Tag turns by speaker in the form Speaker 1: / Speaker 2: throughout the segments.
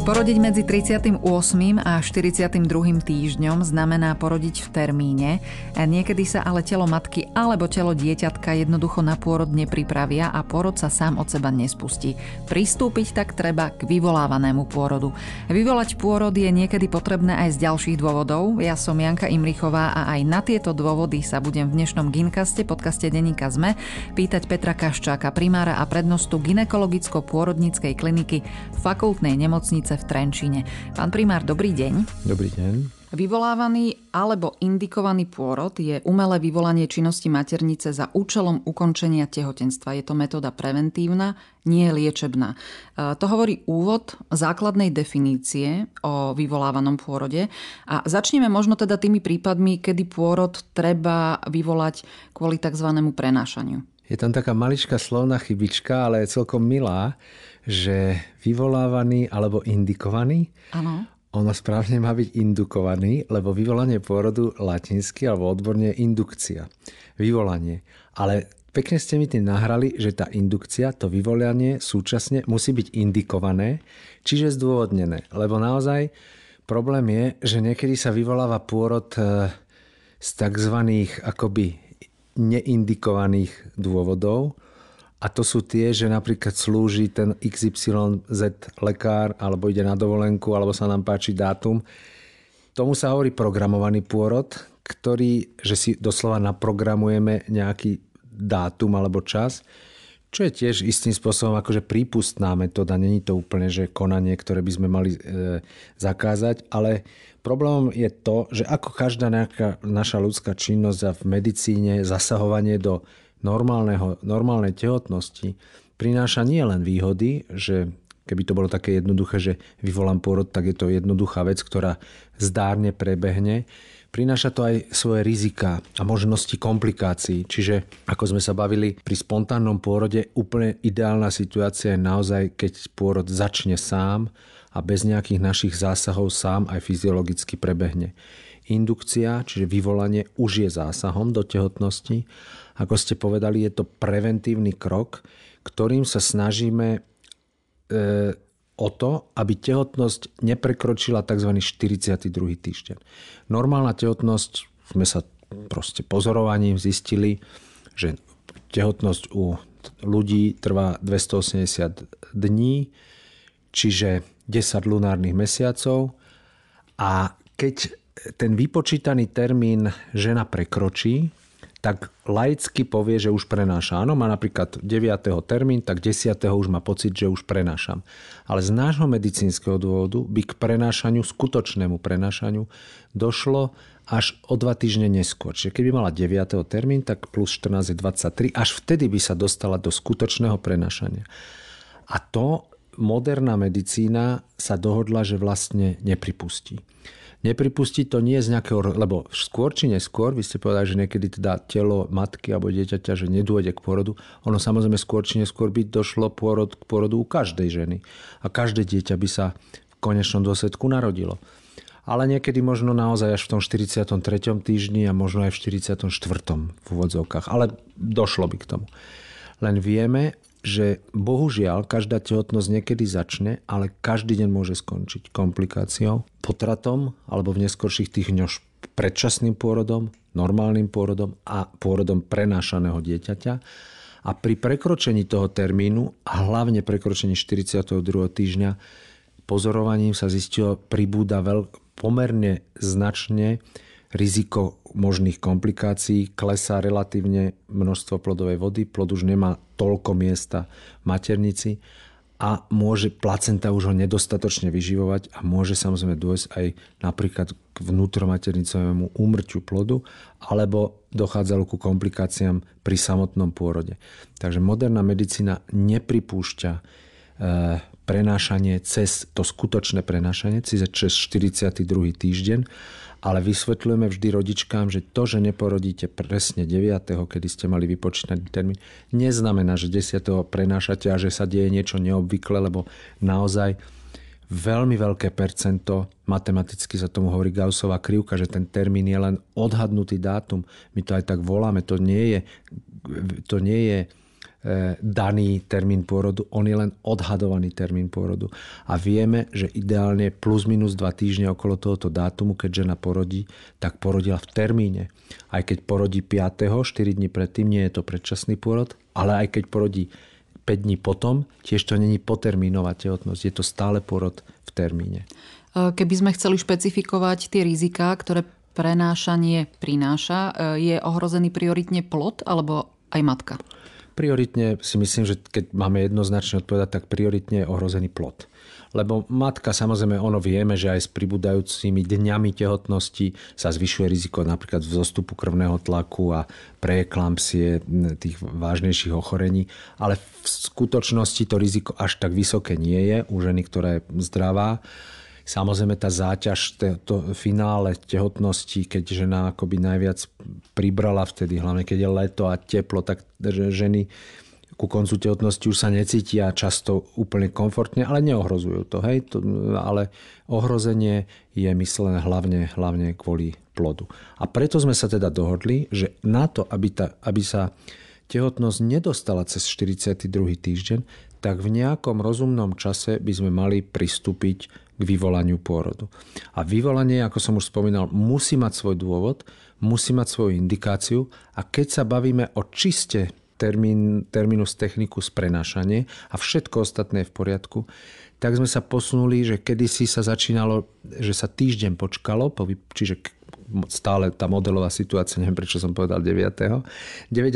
Speaker 1: Porodiť medzi 38. a 42. týždňom znamená porodiť v termíne, niekedy sa ale telo matky alebo telo dieťatka jednoducho na pôrod nepripravia a pôrod sa sám od seba nespustí. Pristúpiť tak treba k vyvolávanému pôrodu. Vyvolať pôrod je niekedy potrebné aj z ďalších dôvodov. Ja som Janka Imrichová a aj na tieto dôvody sa budem v dnešnom Ginkaste, podcaste Deníka ZME, pýtať Petra Kaščáka, primára a prednostu ginekologicko-pôrodníckej kliniky fakultnej nemocnice nemocnice v Trenčine. Pán primár, dobrý deň.
Speaker 2: Dobrý deň.
Speaker 1: Vyvolávaný alebo indikovaný pôrod je umelé vyvolanie činnosti maternice za účelom ukončenia tehotenstva. Je to metóda preventívna, nie liečebná. E, to hovorí úvod základnej definície o vyvolávanom pôrode. A začneme možno teda tými prípadmi, kedy pôrod treba vyvolať kvôli tzv. prenášaniu.
Speaker 2: Je tam taká maličká slovná chybička, ale je celkom milá že vyvolávaný alebo indikovaný. Áno. Ono správne má byť indukovaný, lebo vyvolanie pôrodu latinsky alebo odborne je indukcia. Vyvolanie. Ale pekne ste mi tým nahrali, že tá indukcia, to vyvolanie súčasne musí byť indikované, čiže zdôvodnené. Lebo naozaj problém je, že niekedy sa vyvoláva pôrod e, z tzv. akoby neindikovaných dôvodov, a to sú tie, že napríklad slúži ten XYZ lekár, alebo ide na dovolenku, alebo sa nám páči dátum. Tomu sa hovorí programovaný pôrod, ktorý, že si doslova naprogramujeme nejaký dátum alebo čas, čo je tiež istým spôsobom akože prípustná metóda. Není to úplne, že konanie, ktoré by sme mali e, zakázať, ale problémom je to, že ako každá nejaká naša ľudská činnosť a v medicíne zasahovanie do normálnej tehotnosti prináša nie len výhody, že keby to bolo také jednoduché, že vyvolám pôrod, tak je to jednoduchá vec, ktorá zdárne prebehne. Prináša to aj svoje rizika a možnosti komplikácií. Čiže, ako sme sa bavili, pri spontánnom pôrode úplne ideálna situácia je naozaj, keď pôrod začne sám a bez nejakých našich zásahov sám aj fyziologicky prebehne. Indukcia, čiže vyvolanie, už je zásahom do tehotnosti ako ste povedali, je to preventívny krok, ktorým sa snažíme e, o to, aby tehotnosť neprekročila tzv. 42. týždeň. Normálna tehotnosť, sme sa proste pozorovaním zistili, že tehotnosť u ľudí trvá 280 dní, čiže 10 lunárnych mesiacov a keď ten vypočítaný termín žena prekročí, tak laicky povie, že už prenáša. Áno, má napríklad 9. termín, tak 10. už má pocit, že už prenášam. Ale z nášho medicínskeho dôvodu by k prenášaniu, skutočnému prenášaniu, došlo až o 2 týždne neskôr. Čiže keby mala 9. termín, tak plus 14 je 23, až vtedy by sa dostala do skutočného prenášania. A to moderná medicína sa dohodla, že vlastne nepripustí nepripustiť to nie z nejakého, lebo skôr či neskôr, vy ste povedali, že niekedy teda telo matky alebo dieťaťa, že nedôjde k porodu, ono samozrejme skôr či neskôr by došlo porod, k porodu u každej ženy a každé dieťa by sa v konečnom dôsledku narodilo. Ale niekedy možno naozaj až v tom 43. týždni a možno aj v 44. v úvodzovkách. Ale došlo by k tomu. Len vieme, že bohužiaľ každá tehotnosť niekedy začne, ale každý deň môže skončiť komplikáciou, potratom alebo v neskorších dňoch predčasným pôrodom, normálnym pôrodom a pôrodom prenášaného dieťaťa. A pri prekročení toho termínu, a hlavne prekročení 42. týždňa, pozorovaním sa zistilo, pribúda veľk, pomerne značne riziko možných komplikácií, klesá relatívne množstvo plodovej vody, plod už nemá toľko miesta v maternici a môže, placenta už ho nedostatočne vyživovať a môže samozrejme dôjsť aj napríklad k vnútromaternicovému úmrťu plodu alebo dochádzalo ku komplikáciám pri samotnom pôrode. Takže moderná medicína nepripúšťa eh, prenášanie cez to skutočné prenášanie, cez 42. týždeň, ale vysvetľujeme vždy rodičkám, že to, že neporodíte presne 9., kedy ste mali vypočítaný termín, neznamená, že 10. prenášate a že sa deje niečo neobvyklé, lebo naozaj veľmi veľké percento, matematicky sa tomu hovorí Gaussová krivka, že ten termín je len odhadnutý dátum. My to aj tak voláme, to nie je, to nie je E, daný termín pôrodu, on je len odhadovaný termín pôrodu. A vieme, že ideálne plus minus 2 týždne okolo tohoto dátumu, keď žena porodí, tak porodila v termíne. Aj keď porodí 5. 4 dní predtým, nie je to predčasný pôrod, ale aj keď porodí 5 dní potom, tiež to není potermínová tehotnosť, je to stále pôrod v termíne.
Speaker 1: E, keby sme chceli špecifikovať tie rizika, ktoré prenášanie prináša, e, je ohrozený prioritne plod alebo
Speaker 2: aj matka? prioritne si myslím, že keď máme jednoznačne odpovedať, tak prioritne je ohrozený plod. Lebo matka, samozrejme, ono vieme, že aj s pribúdajúcimi dňami tehotnosti sa zvyšuje riziko napríklad vzostupu krvného tlaku a preeklampsie tých vážnejších ochorení. Ale v skutočnosti to riziko až tak vysoké nie je u ženy, ktorá je zdravá. Samozrejme tá záťaž to finále tehotnosti, keď žena akoby najviac pribrala vtedy, hlavne keď je leto a teplo, tak ženy ku koncu tehotnosti už sa necítia často úplne komfortne, ale neohrozujú to. Hej? To, ale ohrozenie je myslené hlavne, hlavne kvôli plodu. A preto sme sa teda dohodli, že na to, aby, ta, aby sa tehotnosť nedostala cez 42. týždeň, tak v nejakom rozumnom čase by sme mali pristúpiť k vyvolaniu pôrodu. A vyvolanie, ako som už spomínal, musí mať svoj dôvod, musí mať svoju indikáciu a keď sa bavíme o čiste termín, terminus technicus prenášanie a všetko ostatné je v poriadku, tak sme sa posunuli, že kedysi sa začínalo, že sa týždeň počkalo, čiže stále tá modelová situácia, neviem prečo som povedal 9. 9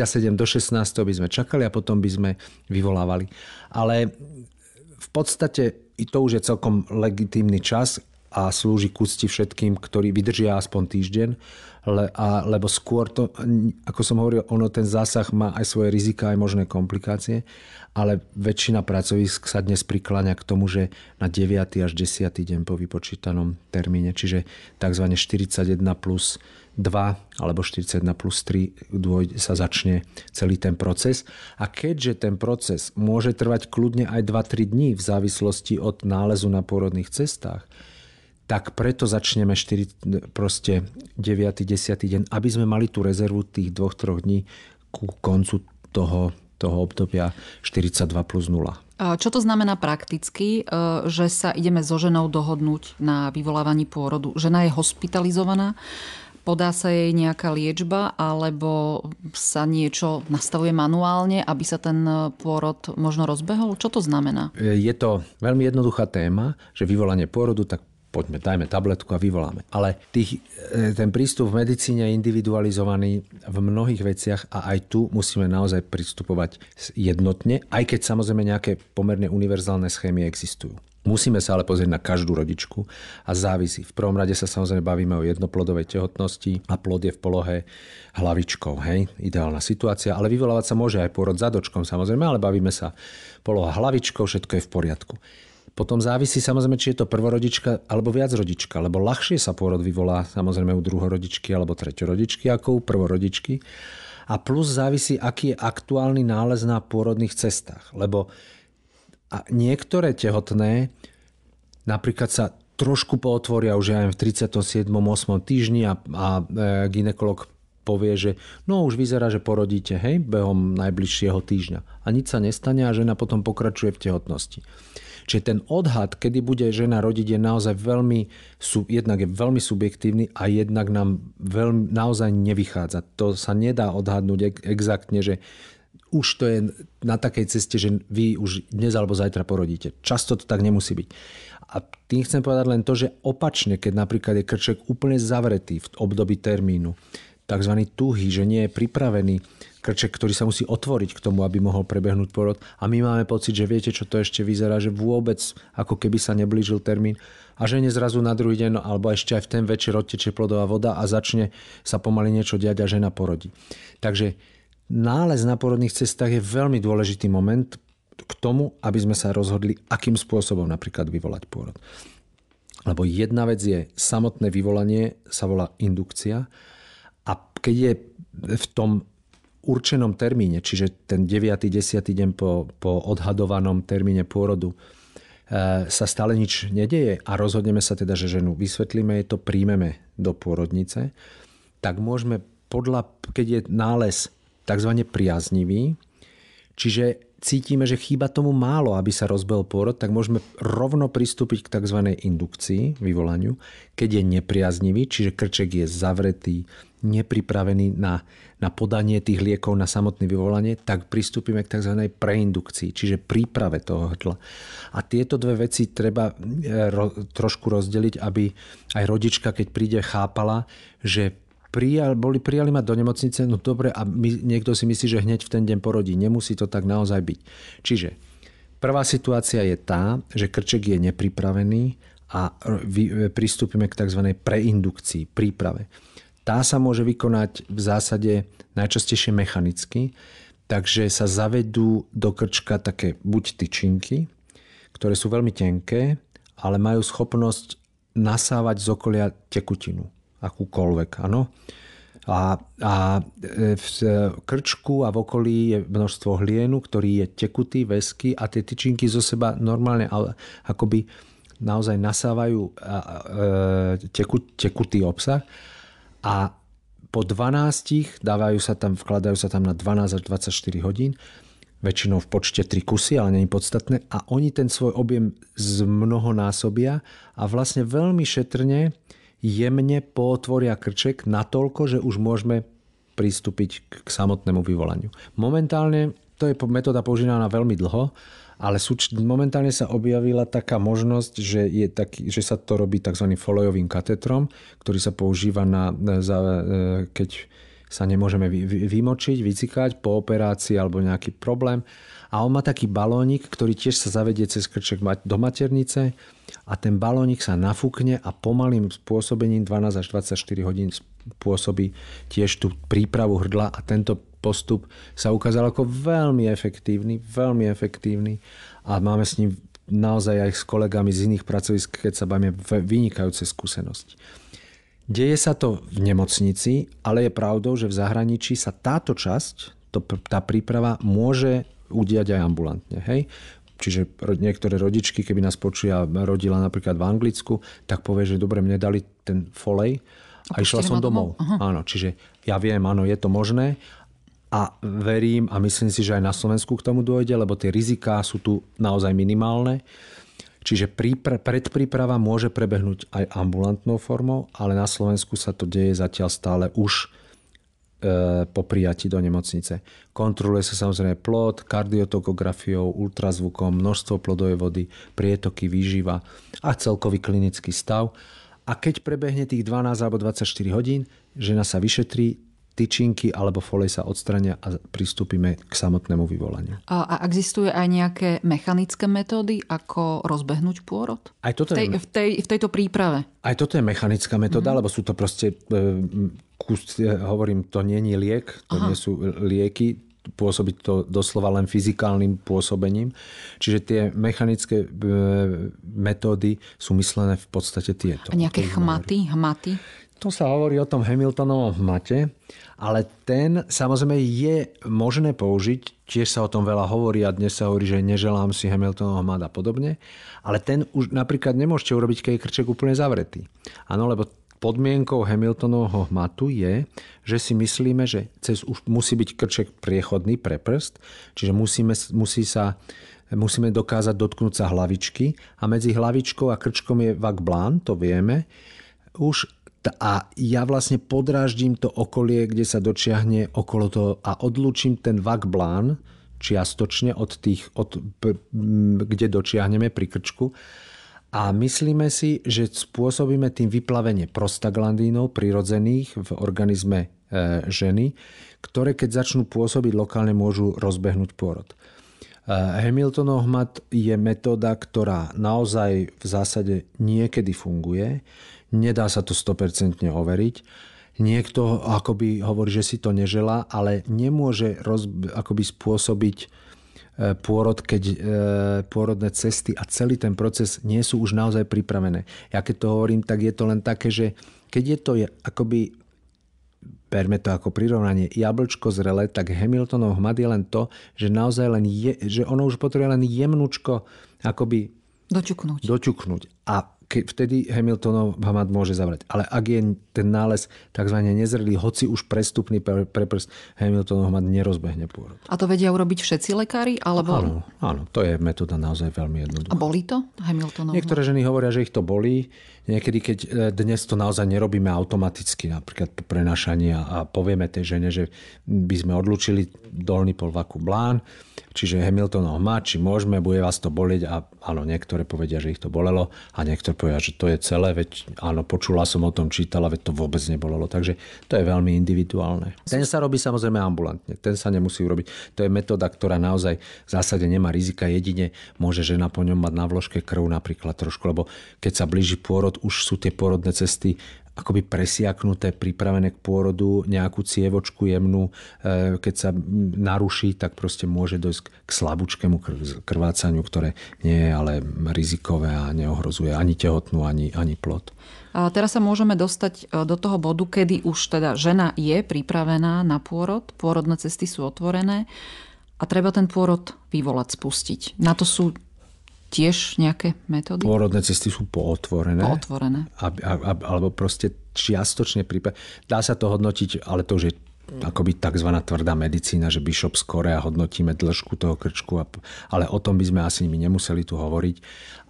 Speaker 2: a 7 do 16 by sme čakali a potom by sme vyvolávali. Ale v podstate i to už je celkom legitímny čas a slúži k úcti všetkým, ktorí vydržia aspoň týždeň, le, a, lebo skôr to, ako som hovoril, ono ten zásah má aj svoje rizika, aj možné komplikácie, ale väčšina pracovisk sa dnes prikláňa k tomu, že na 9. až 10. deň po vypočítanom termíne, čiže tzv. 41 plus 2 alebo 41 plus 3 dôjde, sa začne celý ten proces. A keďže ten proces môže trvať kľudne aj 2-3 dní v závislosti od nálezu na pôrodných cestách, tak preto začneme 4, proste 9. 10. deň, aby sme mali tú rezervu tých 2-3 dní ku koncu toho, toho obdobia 42 plus 0.
Speaker 1: Čo to znamená prakticky, e, že sa ideme so ženou dohodnúť na vyvolávaní pôrodu? Žena je hospitalizovaná, podá sa jej nejaká liečba alebo sa niečo nastavuje manuálne, aby sa ten pôrod možno rozbehol? Čo to znamená?
Speaker 2: E, je to veľmi jednoduchá téma, že vyvolanie pôrodu, tak poďme, dajme tabletku a vyvoláme. Ale tých, e, ten prístup v medicíne je individualizovaný v mnohých veciach a aj tu musíme naozaj pristupovať jednotne, aj keď samozrejme nejaké pomerne univerzálne schémy existujú. Musíme sa ale pozrieť na každú rodičku a závisí. V prvom rade sa samozrejme bavíme o jednoplodovej tehotnosti a plod je v polohe hlavičkou. Hej? Ideálna situácia, ale vyvolávať sa môže aj pôrod zadočkom samozrejme, ale bavíme sa poloha hlavičkou, všetko je v poriadku. Potom závisí samozrejme, či je to prvorodička alebo viac rodička, lebo ľahšie sa pôrod vyvolá samozrejme u druhorodičky alebo treťorodičky ako u prvorodičky. A plus závisí, aký je aktuálny nález na pôrodných cestách, lebo a niektoré tehotné napríklad sa trošku pootvoria už aj v 37. 8. týždni a, a e, ginekolog povie, že no už vyzerá, že porodíte, hej, behom najbližšieho týždňa. A nič sa nestane a žena potom pokračuje v tehotnosti. Čiže ten odhad, kedy bude žena rodiť, je naozaj veľmi, jednak je veľmi subjektívny a jednak nám veľmi, naozaj nevychádza. To sa nedá odhadnúť exaktne, že už to je na takej ceste, že vy už dnes alebo zajtra porodíte. Často to tak nemusí byť. A tým chcem povedať len to, že opačne, keď napríklad je krček úplne zavretý v období termínu, tzv. tuhý, že nie je pripravený krček, ktorý sa musí otvoriť k tomu, aby mohol prebehnúť porod. A my máme pocit, že viete, čo to ešte vyzerá, že vôbec ako keby sa neblížil termín a že zrazu na druhý deň alebo ešte aj v ten večer odtečie plodová voda a začne sa pomaly niečo diať a žena porodí. Takže Nález na porodných cestách je veľmi dôležitý moment k tomu, aby sme sa rozhodli, akým spôsobom napríklad vyvolať pôrod. Lebo jedna vec je samotné vyvolanie, sa volá indukcia a keď je v tom určenom termíne, čiže ten 9. 10. deň po, po odhadovanom termíne pôrodu, e, sa stále nič nedeje a rozhodneme sa teda, že ženu vysvetlíme, je to príjmeme do pôrodnice, tak môžeme podľa, keď je nález Tzv. priaznivý. Čiže cítime, že chýba tomu málo, aby sa rozbil pôrod, tak môžeme rovno pristúpiť k tzv. indukcii, vyvolaniu, keď je nepriaznivý, čiže krček je zavretý, nepripravený na, na podanie tých liekov na samotné vyvolanie, tak pristúpime k tzv. preindukcii, čiže príprave toho hrdla. A tieto dve veci treba e, ro, trošku rozdeliť, aby aj rodička, keď príde, chápala, že prijal, boli, prijali ma do nemocnice, no dobre, a my, niekto si myslí, že hneď v ten deň porodí. Nemusí to tak naozaj byť. Čiže prvá situácia je tá, že krček je nepripravený a e, pristúpime k tzv. preindukcii, príprave. Tá sa môže vykonať v zásade najčastejšie mechanicky, takže sa zavedú do krčka také buď tyčinky, ktoré sú veľmi tenké, ale majú schopnosť nasávať z okolia tekutinu akúkoľvek, A, a e, v e, krčku a v okolí je množstvo hlienu, ktorý je tekutý, väzky a tie tyčinky zo seba normálne akoby naozaj nasávajú e, tekutý obsah a po 12 dávajú sa tam, vkladajú sa tam na 12 až 24 hodín väčšinou v počte 3 kusy, ale není podstatné a oni ten svoj objem z násobia a vlastne veľmi šetrne jemne potvoria krček natoľko, že už môžeme pristúpiť k samotnému vyvolaniu. Momentálne, to je metóda používaná veľmi dlho, ale súč- momentálne sa objavila taká možnosť, že, je taký, že sa to robí tzv. folojovým katetrom, ktorý sa používa na, za, e, keď sa nemôžeme vymočiť, vycikať po operácii alebo nejaký problém. A on má taký balónik, ktorý tiež sa zavedie cez krček do maternice a ten balónik sa nafúkne a pomalým spôsobením 12 až 24 hodín spôsobí tiež tú prípravu hrdla a tento postup sa ukázal ako veľmi efektívny, veľmi efektívny a máme s ním naozaj aj s kolegami z iných pracovisk, keď sa bavíme vynikajúce skúsenosti. Deje sa to v nemocnici, ale je pravdou, že v zahraničí sa táto časť, to, tá príprava môže udiať aj ambulantne. Hej? Čiže niektoré rodičky, keby nás počuja, rodila napríklad v Anglicku, tak povie, že dobre, mne dali ten folej a, a išla som domov. domov. Áno, čiže ja viem, áno, je to možné a verím a myslím si, že aj na Slovensku k tomu dojde, lebo tie riziká sú tu naozaj minimálne. Čiže prípra- predpríprava môže prebehnúť aj ambulantnou formou, ale na Slovensku sa to deje zatiaľ stále už e, po prijati do nemocnice. Kontroluje sa samozrejme plod kardiotokografiou, ultrazvukom, množstvo plodovej vody, prietoky, výživa a celkový klinický stav. A keď prebehne tých 12 alebo 24 hodín, žena sa vyšetrí, tyčinky alebo folie sa odstrania a pristúpime k samotnému vyvolaniu.
Speaker 1: A, a existuje aj nejaké mechanické metódy, ako rozbehnúť pôrod?
Speaker 2: Aj toto v, tej, je... v,
Speaker 1: tej, v tejto príprave?
Speaker 2: Aj toto je mechanická metóda, mm-hmm. lebo sú to proste, e, kus, hovorím, to nie je liek, to Aha. nie sú lieky, pôsobiť to doslova len fyzikálnym pôsobením. Čiže tie mechanické e, metódy sú myslené v podstate tieto. A nejaké
Speaker 1: chmaty, hmaty?
Speaker 2: Tu sa hovorí o tom Hamiltonovom hmate, ale ten samozrejme je možné použiť, tiež sa o tom veľa hovorí a dnes sa hovorí, že neželám si Hamiltonov mat a podobne, ale ten už napríklad nemôžete urobiť, keď je krček úplne zavretý. Áno, lebo podmienkou Hamiltonovho hmatu je, že si myslíme, že cez už musí byť krček priechodný pre prst, čiže musíme, musí sa, musíme dokázať dotknúť sa hlavičky a medzi hlavičkou a krčkom je vak blán, to vieme, už a ja vlastne podráždím to okolie, kde sa dočiahne okolo toho a odlúčim ten vakblán čiastočne od tých, od, kde dočiahneme pri krčku a myslíme si, že spôsobíme tým vyplavenie prostaglandínov prirodzených v organizme e, ženy, ktoré keď začnú pôsobiť lokálne môžu rozbehnúť pôrod. E, Hamiltonov hmat je metóda, ktorá naozaj v zásade niekedy funguje. Nedá sa to 100% overiť. Niekto akoby hovorí, že si to neželá, ale nemôže roz, akoby spôsobiť e, pôrod, keď e, pôrodné cesty a celý ten proces nie sú už naozaj pripravené. Ja keď to hovorím, tak je to len také, že keď je to je, akoby berme to ako prirovnanie, jablčko zrele, tak Hamiltonov hmat je len to, že naozaj len je, že ono už potrebuje len jemnúčko akoby dočuknúť. dočuknúť. A ke, vtedy Hamiltonov hamad môže zavrať. Ale ak je ten nález tzv. nezrelý, hoci už prestupný pre, pre prst, Hamiltonov hamad nerozbehne pôrod.
Speaker 1: A to vedia urobiť všetci lekári? Alebo... Áno,
Speaker 2: áno, to je metóda naozaj veľmi jednoduchá. A boli
Speaker 1: to Hamiltonov? Niektoré
Speaker 2: ženy hovoria, že ich to bolí. Niekedy, keď e, dnes to naozaj nerobíme automaticky, napríklad prenašanie a povieme tej žene, že by sme odlučili dolný polvaku blán, Čiže Hamilton ho má, či môžeme, bude vás to boliť a áno, niektoré povedia, že ich to bolelo a niektoré povedia, že to je celé, veď áno, počula som o tom, čítala, veď to vôbec nebolelo. Takže to je veľmi individuálne. Ten sa robí samozrejme ambulantne, ten sa nemusí urobiť. To je metóda, ktorá naozaj v zásade nemá rizika, jedine môže žena po ňom mať na vložke krv napríklad trošku, lebo keď sa blíži pôrod, už sú tie pôrodné cesty akoby presiaknuté, pripravené k pôrodu, nejakú cievočku jemnú, e, keď sa naruší, tak proste môže dojsť k slabúčkému krvácaniu, ktoré nie je ale rizikové a neohrozuje ani tehotnú, ani, ani plod.
Speaker 1: A teraz sa môžeme dostať e, do toho bodu, kedy už teda žena je pripravená na pôrod, pôrodné cesty sú otvorené a treba ten pôrod vyvolať, spustiť. Na to sú tiež nejaké metódy? Pôrodné
Speaker 2: cesty sú pootvorené. Pootvorené. A, a, a, alebo proste čiastočne prípad. Dá sa to hodnotiť, ale to už je akoby tzv. tvrdá medicína, že Bishop skore a hodnotíme dĺžku toho krčku, a, ale o tom by sme asi my nemuseli tu hovoriť.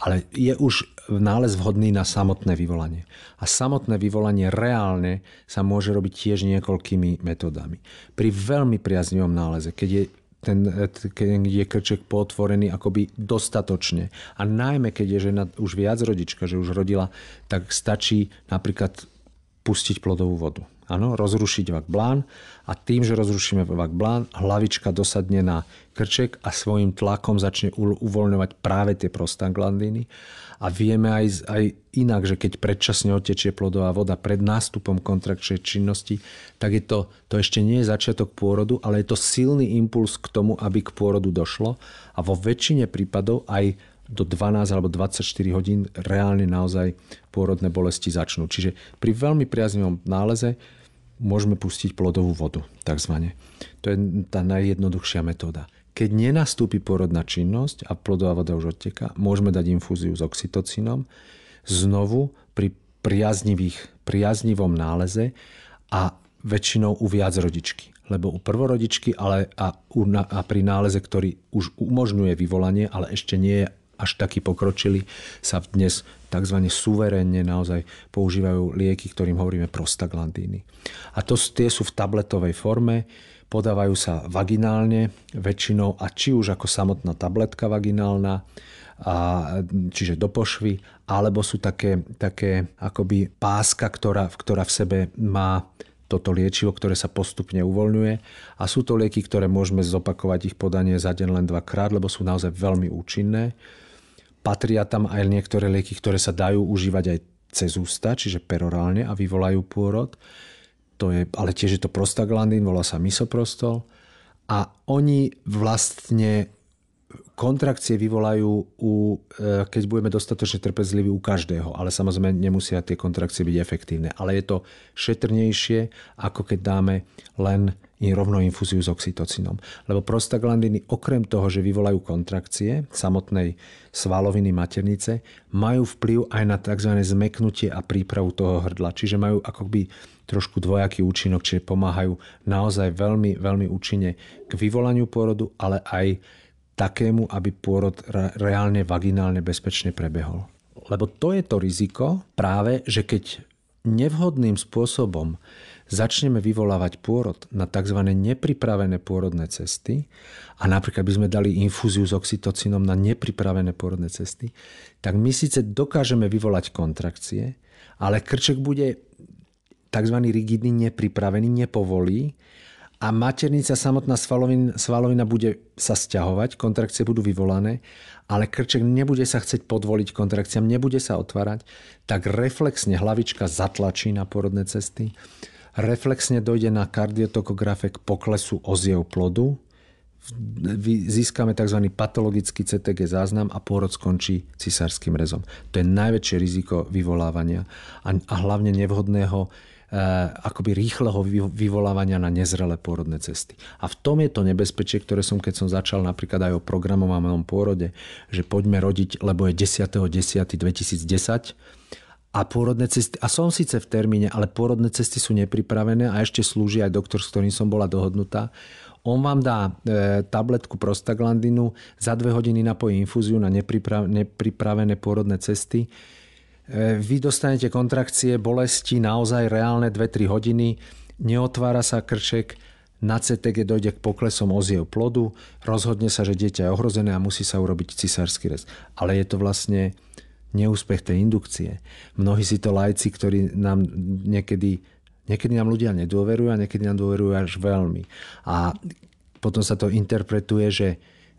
Speaker 2: Ale je už nález vhodný na samotné vyvolanie. A samotné vyvolanie reálne sa môže robiť tiež niekoľkými metodami. Pri veľmi priaznivom náleze, keď je ten, e, je krček potvorený akoby dostatočne. A najmä, keď je žena už viac rodička, že už rodila, tak stačí napríklad pustiť plodovú vodu. Áno, rozrušiť vakblán a tým, že rozrušíme vakblán, hlavička dosadne na krček a svojim tlakom začne uvoľňovať práve tie prostaglandíny a vieme aj, aj inak, že keď predčasne otečie plodová voda pred nástupom kontrakčnej činnosti, tak je to, to ešte nie je začiatok pôrodu, ale je to silný impuls k tomu, aby k pôrodu došlo a vo väčšine prípadov aj do 12 alebo 24 hodín reálne naozaj pôrodné bolesti začnú. Čiže pri veľmi priaznivom náleze môžeme pustiť plodovú vodu, takzvané. To je tá najjednoduchšia metóda. Keď nenastúpi porodná činnosť a plodová voda už odteka, môžeme dať infúziu s oxytocinom znovu pri priaznivých, priaznivom náleze a väčšinou u viac rodičky. Lebo u prvorodičky ale a, u, a pri náleze, ktorý už umožňuje vyvolanie, ale ešte nie je až taký pokročili, sa dnes tzv. suverénne naozaj používajú lieky, ktorým hovoríme prostaglandíny. A to, tie sú v tabletovej forme, Podávajú sa vaginálne väčšinou a či už ako samotná tabletka vaginálna, a, čiže do pošvy, alebo sú také, také akoby páska, ktorá, ktorá v sebe má toto liečivo, ktoré sa postupne uvoľňuje a sú to lieky, ktoré môžeme zopakovať ich podanie za deň len dvakrát, lebo sú naozaj veľmi účinné. Patria tam aj niektoré lieky, ktoré sa dajú užívať aj cez ústa, čiže perorálne a vyvolajú pôrod to je, ale tiež je to prostaglandín, volá sa misoprostol. A oni vlastne kontrakcie vyvolajú, u, e, keď budeme dostatočne trpezliví u každého, ale samozrejme nemusia tie kontrakcie byť efektívne. Ale je to šetrnejšie, ako keď dáme len rovno infúziu s oxytocinom. Lebo prostaglandiny okrem toho, že vyvolajú kontrakcie samotnej svaloviny maternice, majú vplyv aj na tzv. zmeknutie a prípravu toho hrdla. Čiže majú akoby trošku dvojaký účinok, čiže pomáhajú naozaj veľmi, veľmi účinne k vyvolaniu pôrodu, ale aj takému, aby pôrod reálne vaginálne bezpečne prebehol. Lebo to je to riziko práve, že keď nevhodným spôsobom začneme vyvolávať pôrod na tzv. nepripravené pôrodné cesty a napríklad by sme dali infúziu s oxytocinom na nepripravené pôrodné cesty, tak my síce dokážeme vyvolať kontrakcie, ale krček bude tzv. rigidný, nepripravený, nepovolí a maternica samotná svalovina, svalovina bude sa stiahovať, kontrakcie budú vyvolané, ale krček nebude sa chceť podvoliť kontrakciám, nebude sa otvárať, tak reflexne hlavička zatlačí na porodné cesty, reflexne dojde na kardiotokografe k poklesu oziev plodu, získame tzv. patologický CTG záznam a pôrod skončí cisárským rezom. To je najväčšie riziko vyvolávania a hlavne nevhodného Eh, akoby rýchleho vyvolávania na nezrelé pôrodné cesty. A v tom je to nebezpečie, ktoré som, keď som začal napríklad aj o programovanom pôrode, že poďme rodiť, lebo je 10.10.2010 a pôrodné cesty, a som síce v termíne, ale pôrodné cesty sú nepripravené a ešte slúži aj doktor, s ktorým som bola dohodnutá. On vám dá e, tabletku prostaglandinu, za dve hodiny napojí infúziu na nepripra- nepripravené pôrodné cesty E, vy dostanete kontrakcie, bolesti naozaj reálne 2-3 hodiny, neotvára sa krček, na CTG dojde k poklesom oziev plodu, rozhodne sa, že dieťa je ohrozené a musí sa urobiť cisársky rez. Ale je to vlastne neúspech tej indukcie. Mnohí si to lajci, ktorí nám niekedy, niekedy nám ľudia nedôverujú a niekedy nám dôverujú až veľmi. A potom sa to interpretuje, že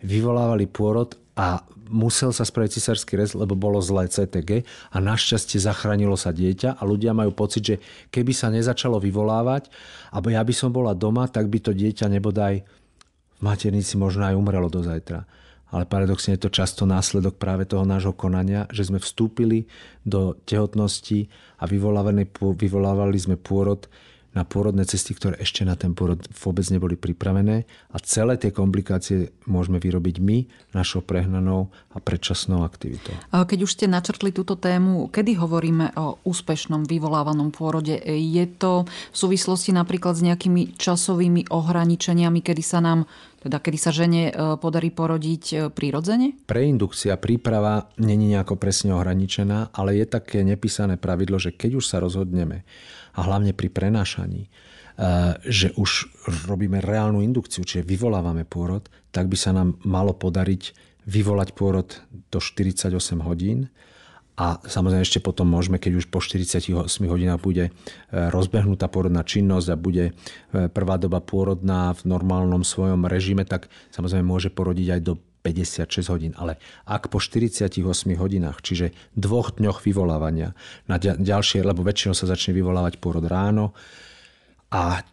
Speaker 2: vyvolávali pôrod a musel sa spraviť cisársky rez, lebo bolo zlé CTG a našťastie zachránilo sa dieťa a ľudia majú pocit, že keby sa nezačalo vyvolávať, alebo ja by som bola doma, tak by to dieťa nebodaj v maternici možno aj umrelo do zajtra. Ale paradoxne je to často následok práve toho nášho konania, že sme vstúpili do tehotnosti a vyvolávali sme pôrod, na pôrodné cesty, ktoré ešte na ten pôrod vôbec neboli pripravené a celé tie komplikácie môžeme vyrobiť my našou prehnanou a predčasnou aktivitou.
Speaker 1: Keď už ste načrtli túto tému, kedy hovoríme o úspešnom vyvolávanom pôrode? Je to v súvislosti napríklad s nejakými časovými ohraničeniami, kedy sa nám teda kedy sa žene e, podarí porodiť e, prirodzene?
Speaker 2: Preindukcia, príprava není nejako presne ohraničená, ale je také nepísané pravidlo, že keď už sa rozhodneme a hlavne pri prenášaní, e, že už robíme reálnu indukciu, čiže vyvolávame pôrod, tak by sa nám malo podariť vyvolať pôrod do 48 hodín a samozrejme ešte potom môžeme, keď už po 48 hodinách bude e, rozbehnutá pôrodná činnosť a bude e, prvá doba pôrodná v normálnom svojom režime, tak samozrejme môže porodiť aj do 56 hodín, ale ak po 48 hodinách, čiže dvoch dňoch vyvolávania, na ďalšie, lebo väčšinou sa začne vyvolávať pôrod ráno a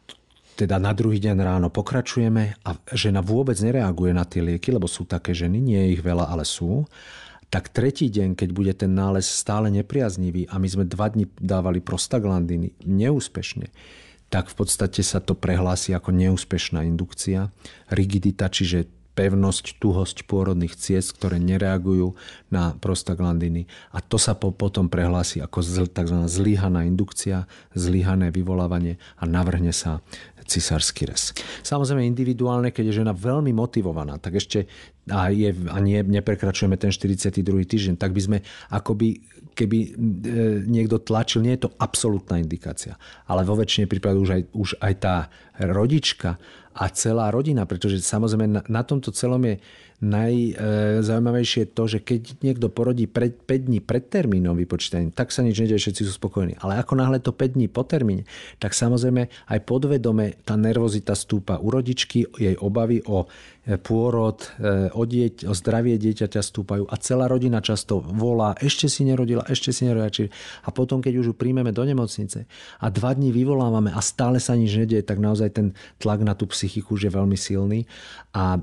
Speaker 2: teda na druhý deň ráno pokračujeme a žena vôbec nereaguje na tie lieky, lebo sú také ženy, nie je ich veľa, ale sú, tak tretí deň, keď bude ten nález stále nepriaznivý a my sme dva dni dávali prostaglandiny neúspešne, tak v podstate sa to prehlási ako neúspešná indukcia. Rigidita, čiže pevnosť, tuhosť pôrodných ciest, ktoré nereagujú na prostaglandiny. A to sa po, potom prehlási ako zl, tzv. zlyhaná indukcia, zlyhané vyvolávanie a navrhne sa cisársky rez. Samozrejme individuálne, keď je žena veľmi motivovaná, tak ešte a, je, a nie, neprekračujeme ten 42. týždeň, tak by sme akoby keby e, niekto tlačil, nie je to absolútna indikácia. Ale vo väčšine prípadov už aj, už aj tá rodička a celá rodina, pretože samozrejme na, na tomto celom je najzaujímavejšie to, že keď niekto porodí pred, 5 dní pred termínom vypočítaním, tak sa nič nedie, všetci sú spokojní. Ale ako náhle to 5 dní po termíne, tak samozrejme aj podvedome tá nervozita stúpa u rodičky, jej obavy o E, pôrod, e, o, dieť, o zdravie dieťaťa stúpajú a celá rodina často volá, ešte si nerodila, ešte si nerodila. A potom, keď už ju príjmeme do nemocnice a dva dní vyvolávame a stále sa nič nedieje, tak naozaj ten tlak na tú psychiku už je veľmi silný. A e,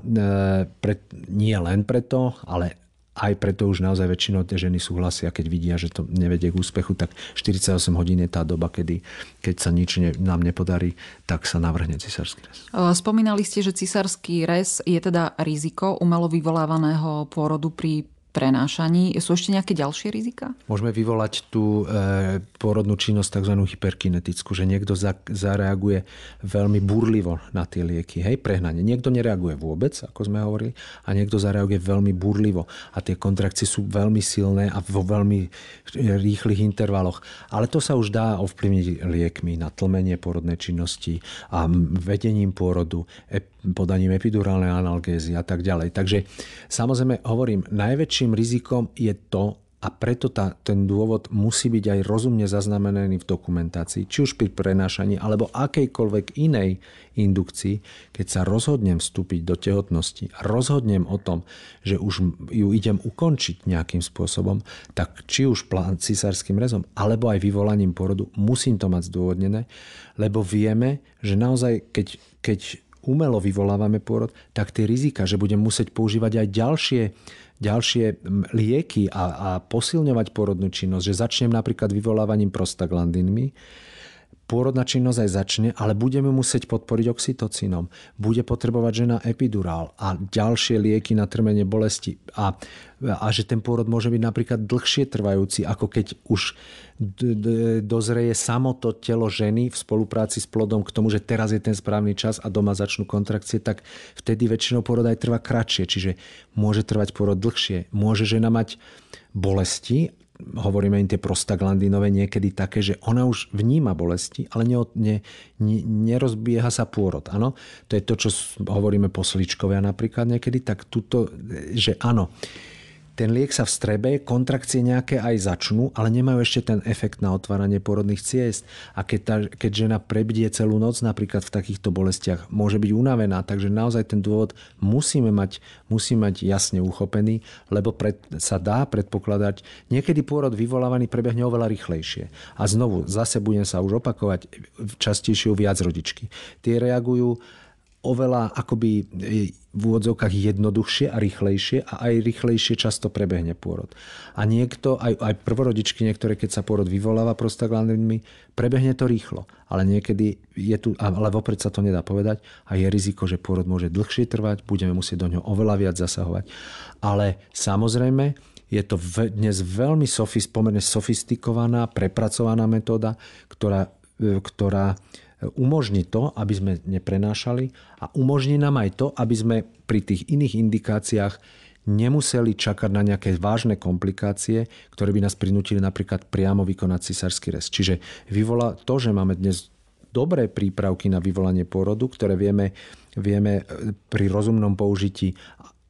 Speaker 2: pre, nie len preto, ale aj preto už naozaj väčšinou tie ženy súhlasia, keď vidia, že to nevedie k úspechu, tak 48 hodín je tá doba, kedy, keď sa nič ne, nám nepodarí, tak sa navrhne cisársky rez.
Speaker 1: Spomínali ste, že cisársky rez je teda riziko umelo vyvolávaného pôrodu pri prenášaní. Sú ešte nejaké ďalšie rizika?
Speaker 2: Môžeme vyvolať tú e, porodnú činnosť tzv. hyperkinetickú, že niekto za, zareaguje veľmi burlivo na tie lieky, hej, prehnanie. Niekto nereaguje vôbec, ako sme hovorili, a niekto zareaguje veľmi burlivo. A tie kontrakcie sú veľmi silné a vo veľmi rýchlych intervaloch. Ale to sa už dá ovplyvniť liekmi na tlmenie porodnej činnosti a vedením pôrodu, podaním epidurálnej analgézy a tak ďalej. Takže samozrejme hovorím, najväčším rizikom je to, a preto tá, ten dôvod musí byť aj rozumne zaznamenaný v dokumentácii, či už pri prenášaní alebo akejkoľvek inej indukcii, keď sa rozhodnem vstúpiť do tehotnosti a rozhodnem o tom, že už ju idem ukončiť nejakým spôsobom, tak či už plán cisárským rezom alebo aj vyvolaním porodu, musím to mať zdôvodnené, lebo vieme, že naozaj keď, keď umelo vyvolávame pôrod, tak tie rizika, že budem musieť používať aj ďalšie, ďalšie lieky a, a posilňovať pôrodnú činnosť, že začnem napríklad vyvolávaním prostaglandinmi, Pôrodná činnosť aj začne, ale budeme musieť podporiť oxytocínom. Bude potrebovať žena epidurál a ďalšie lieky na trmenie bolesti. A, a že ten pôrod môže byť napríklad dlhšie trvajúci, ako keď už d- d- dozreje samo to telo ženy v spolupráci s plodom k tomu, že teraz je ten správny čas a doma začnú kontrakcie, tak vtedy väčšinou pôrod aj trvá kratšie. Čiže môže trvať pôrod dlhšie. Môže žena mať bolesti hovoríme im tie prostaglandinové niekedy také, že ona už vníma bolesti, ale ne, ne, nerozbieha sa pôrod. Áno? To je to, čo hovoríme posličkovia napríklad niekedy, tak tuto, že áno, ten liek sa vstrebe, kontrakcie nejaké aj začnú, ale nemajú ešte ten efekt na otváranie porodných ciest. A keď, tá, keď žena prebdie celú noc napríklad v takýchto bolestiach, môže byť unavená. Takže naozaj ten dôvod musíme mať, musí mať jasne uchopený, lebo pred, sa dá predpokladať, niekedy pôrod vyvolávaný prebehne oveľa rýchlejšie. A znovu, zase budem sa už opakovať, častejšie viac rodičky. Tie reagujú oveľa akoby e, v úvodzovkách jednoduchšie a rýchlejšie a aj rýchlejšie často prebehne pôrod. A niekto, aj, aj prvorodičky niektoré, keď sa pôrod vyvoláva prostaglandinmi, prebehne to rýchlo. Ale niekedy je tu, ale vopred sa to nedá povedať a je riziko, že pôrod môže dlhšie trvať, budeme musieť do ňoho oveľa viac zasahovať. Ale samozrejme, je to dnes veľmi sofist, pomerne sofistikovaná, prepracovaná metóda, ktorá, e, ktorá Umožni to, aby sme neprenášali a umožni nám aj to, aby sme pri tých iných indikáciách nemuseli čakať na nejaké vážne komplikácie, ktoré by nás prinútili napríklad priamo vykonať cisársky rez. Čiže vyvolá to, že máme dnes dobré prípravky na vyvolanie pôrodu, ktoré vieme, vieme e, pri rozumnom použití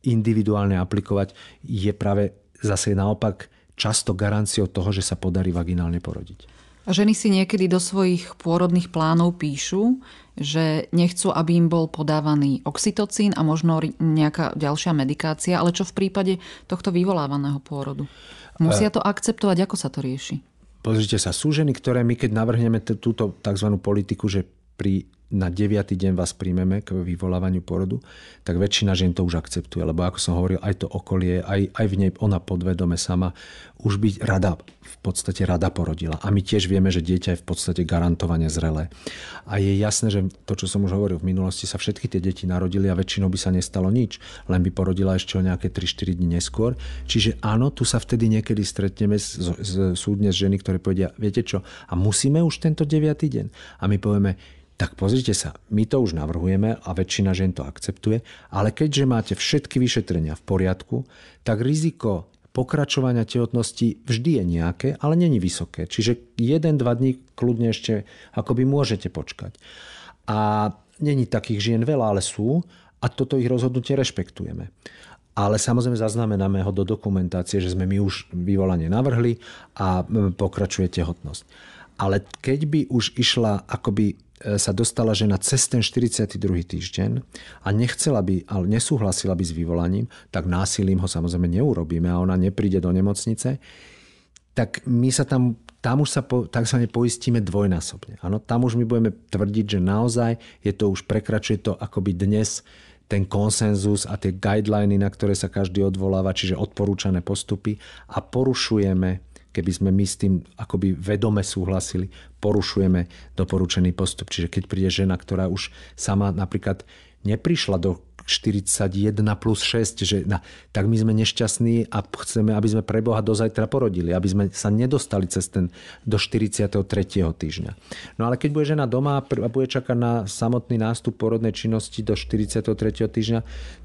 Speaker 2: individuálne aplikovať, je práve zase naopak často garanciou toho, že sa podarí vaginálne porodiť.
Speaker 1: Ženy si niekedy do svojich pôrodných plánov píšu, že nechcú, aby im bol podávaný oxytocín a možno nejaká ďalšia medikácia, ale čo v prípade tohto vyvolávaného pôrodu? Musia e, to akceptovať, ako sa to rieši?
Speaker 2: Pozrite sa, sú ženy, ktoré my keď navrhneme túto tzv. politiku, že pri na 9. deň vás príjmeme k vyvolávaniu porodu, tak väčšina žien to už akceptuje. Lebo ako som hovoril, aj to okolie, aj, aj v nej ona podvedome sama už byť rada, v podstate rada porodila. A my tiež vieme, že dieťa je v podstate garantovane zrelé. A je jasné, že to, čo som už hovoril, v minulosti sa všetky tie deti narodili a väčšinou by sa nestalo nič, len by porodila ešte o nejaké 3-4 dní neskôr. Čiže áno, tu sa vtedy niekedy stretneme s, s, s, ženy, ktoré povedia, viete čo, a musíme už tento 9. deň. A my povieme, tak pozrite sa, my to už navrhujeme a väčšina žien to akceptuje, ale keďže máte všetky vyšetrenia v poriadku, tak riziko pokračovania tehotnosti vždy je nejaké, ale není vysoké. Čiže 1-2 dní kľudne ešte akoby môžete počkať. A není takých žien veľa, ale sú a toto ich rozhodnutie rešpektujeme. Ale samozrejme zaznamenáme ho do dokumentácie, že sme my už vyvolanie navrhli a pokračuje tehotnosť. Ale keď by už išla akoby E, sa dostala žena cez ten 42. týždeň a nechcela by, ale nesúhlasila by s vyvolaním, tak násilím ho samozrejme neurobíme a ona nepríde do nemocnice, tak my sa tam, tam už sa po, takzvané poistíme dvojnásobne. Ano, tam už my budeme tvrdiť, že naozaj je to už prekračuje to akoby dnes ten konsenzus a tie guideliny, na ktoré sa každý odvoláva, čiže odporúčané postupy a porušujeme keby sme my s tým akoby vedome súhlasili, porušujeme doporučený postup. Čiže keď príde žena, ktorá už sama napríklad neprišla do 41 plus 6, že na, tak my sme nešťastní a chceme, aby sme pre Boha dozajtra porodili, aby sme sa nedostali cez ten do 43. týždňa. No ale keď bude žena doma a bude čakať na samotný nástup porodnej činnosti do 43. týždňa,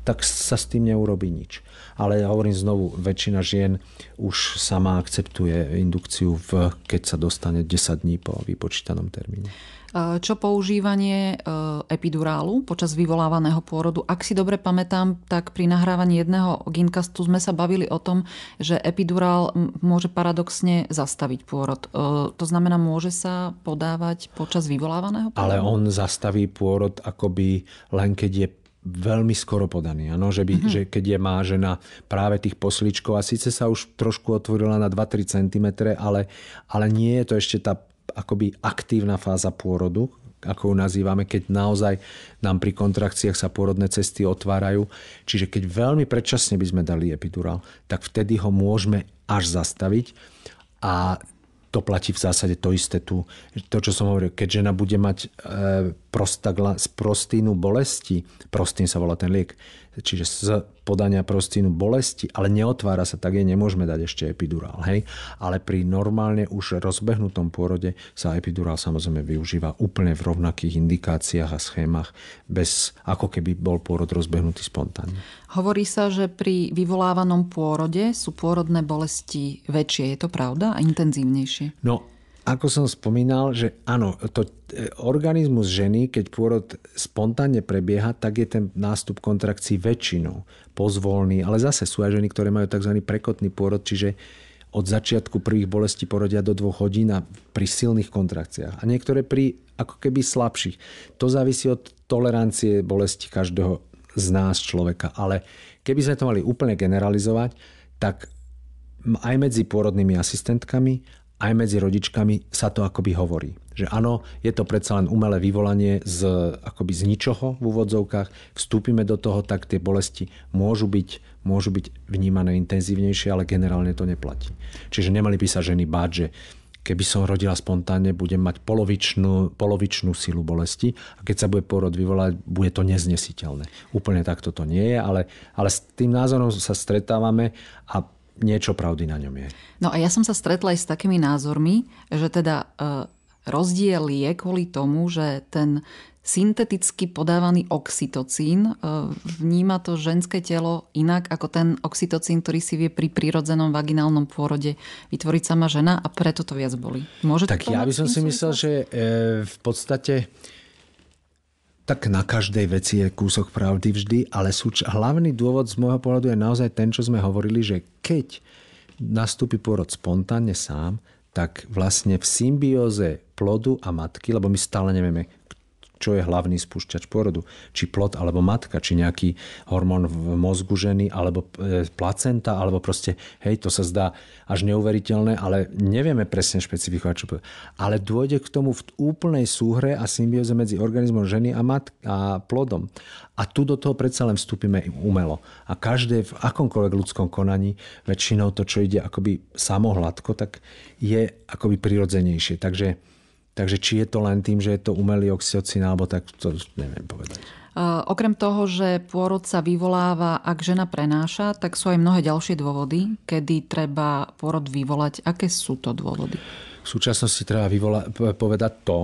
Speaker 2: tak sa s tým neurobi nič. Ale ja hovorím znovu, väčšina žien už sama akceptuje indukciu, v, keď sa dostane 10 dní po vypočítanom termíne.
Speaker 1: Čo používanie e, epidurálu počas vyvolávaného pôrodu, ak si dobre pamätám, tak pri nahrávaní jedného Ginkastu sme sa bavili o tom, že epidurál môže paradoxne zastaviť pôrod. E, to znamená, môže sa podávať počas vyvolávaného pôrodu? Ale on
Speaker 2: zastaví pôrod akoby len keď je veľmi skoro podaný. Ano? Že, by, mm-hmm. že keď je má žena práve tých posličkov a síce sa už trošku otvorila na 2-3 cm, ale, ale nie je to ešte tá akoby aktívna fáza pôrodu, ako ju nazývame, keď naozaj nám pri kontrakciách sa porodné cesty otvárajú. Čiže keď veľmi predčasne by sme dali epidurál, tak vtedy ho môžeme až zastaviť. A to platí v zásade to isté tu. To, čo som hovoril, keď žena bude mať e, prostagla, z prostínu bolesti, prostín sa volá ten liek, čiže z podania prostínu bolesti, ale neotvára sa, tak jej nemôžeme dať ešte epidurál. Hej? Ale pri normálne už rozbehnutom pôrode sa epidurál samozrejme využíva úplne v rovnakých indikáciách a schémach, bez, ako keby bol pôrod rozbehnutý spontánne.
Speaker 1: Hovorí sa, že pri vyvolávanom pôrode sú pôrodné bolesti väčšie. Je to pravda? A intenzívnejšie?
Speaker 2: No, ako som spomínal, že áno, to e, organizmus ženy, keď pôrod spontánne prebieha, tak je ten nástup kontrakcií väčšinou pozvolný, ale zase sú aj ženy, ktoré majú tzv. prekotný pôrod, čiže od začiatku prvých bolestí porodia do dvoch hodín a pri silných kontrakciách a niektoré pri ako keby slabších. To závisí od tolerancie bolesti každého z nás človeka, ale keby sme to mali úplne generalizovať, tak aj medzi pôrodnými asistentkami, aj medzi rodičkami sa to akoby hovorí. Že áno, je to predsa len umelé vyvolanie z, akoby z ničoho v úvodzovkách, vstúpime do toho, tak tie bolesti môžu byť, môžu byť vnímané intenzívnejšie, ale generálne to neplatí. Čiže nemali by sa ženy báť, že keby som rodila spontánne, budem mať polovičnú, polovičnú silu bolesti a keď sa bude porod vyvolať, bude to neznesiteľné. Úplne takto to nie je, ale, ale s tým názorom sa stretávame a niečo pravdy na ňom je.
Speaker 1: No a ja som sa stretla aj s takými názormi, že teda e, rozdiel je kvôli tomu, že ten synteticky podávaný oxytocín e, vníma to ženské telo inak ako ten oxytocín, ktorý si vie pri prírodzenom vaginálnom pôrode vytvoriť sama žena a preto to viac boli. Môže tak to ja by som si myslel,
Speaker 2: že e, v podstate tak na každej veci je kúsok pravdy vždy, ale súč- hlavný dôvod z môjho pohľadu je naozaj ten, čo sme hovorili, že keď nastúpi pôrod spontánne sám, tak vlastne v symbióze plodu a matky, lebo my stále nevieme, čo je hlavný spúšťač pôrodu. Či plod, alebo matka, či nejaký hormón v mozgu ženy, alebo e, placenta, alebo proste, hej, to sa zdá až neuveriteľné, ale nevieme presne špecifikovať, čo Ale dôjde k tomu v úplnej súhre a symbióze medzi organizmom ženy a, mat- a plodom. A tu do toho predsa len vstúpime umelo. A každé v akomkoľvek ľudskom konaní, väčšinou to, čo ide akoby samohladko, tak je akoby prirodzenejšie. Takže Takže či je to len tým, že je to umelý oxytocín, alebo tak to neviem povedať.
Speaker 1: Okrem toho, že pôrod sa vyvoláva, ak žena prenáša, tak sú aj mnohé ďalšie dôvody, kedy treba pôrod vyvolať.
Speaker 2: Aké sú to dôvody? V súčasnosti treba vyvola- povedať to,